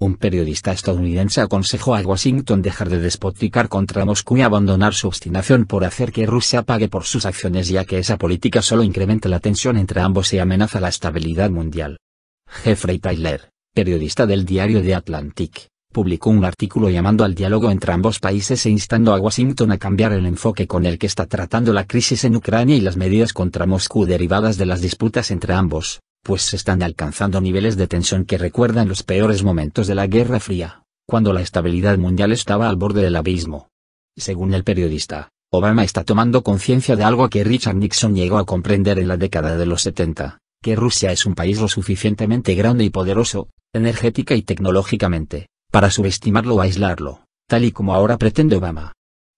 Un periodista estadounidense aconsejó a Washington dejar de despoticar contra Moscú y abandonar su obstinación por hacer que Rusia pague por sus acciones ya que esa política solo incrementa la tensión entre ambos y amenaza la estabilidad mundial. Jeffrey Tyler, periodista del diario The Atlantic, publicó un artículo llamando al diálogo entre ambos países e instando a Washington a cambiar el enfoque con el que está tratando la crisis en Ucrania y las medidas contra Moscú derivadas de las disputas entre ambos pues se están alcanzando niveles de tensión que recuerdan los peores momentos de la Guerra Fría, cuando la estabilidad mundial estaba al borde del abismo. Según el periodista, Obama está tomando conciencia de algo que Richard Nixon llegó a comprender en la década de los 70, que Rusia es un país lo suficientemente grande y poderoso, energética y tecnológicamente, para subestimarlo o aislarlo, tal y como ahora pretende Obama.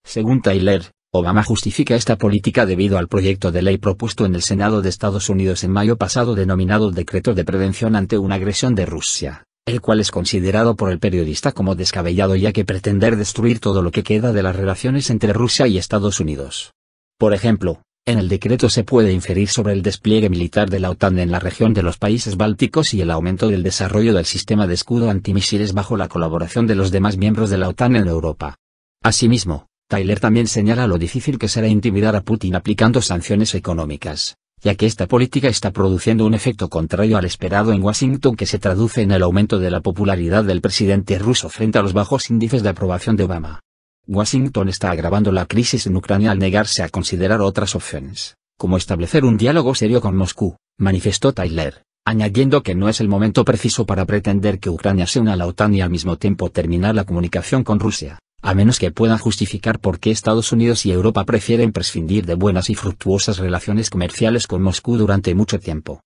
Según Tyler, Obama justifica esta política debido al proyecto de ley propuesto en el Senado de Estados Unidos en mayo pasado denominado Decreto de Prevención ante una agresión de Rusia, el cual es considerado por el periodista como descabellado ya que pretender destruir todo lo que queda de las relaciones entre Rusia y Estados Unidos. Por ejemplo, en el decreto se puede inferir sobre el despliegue militar de la OTAN en la región de los países bálticos y el aumento del desarrollo del sistema de escudo antimisiles bajo la colaboración de los demás miembros de la OTAN en Europa. Asimismo, Tyler también señala lo difícil que será intimidar a Putin aplicando sanciones económicas, ya que esta política está produciendo un efecto contrario al esperado en Washington que se traduce en el aumento de la popularidad del presidente ruso frente a los bajos índices de aprobación de Obama. Washington está agravando la crisis en Ucrania al negarse a considerar otras opciones, como establecer un diálogo serio con Moscú, manifestó Tyler, añadiendo que no es el momento preciso para pretender que Ucrania se una a la OTAN y al mismo tiempo terminar la comunicación con Rusia a menos que puedan justificar por qué Estados Unidos y Europa prefieren prescindir de buenas y fructuosas relaciones comerciales con Moscú durante mucho tiempo.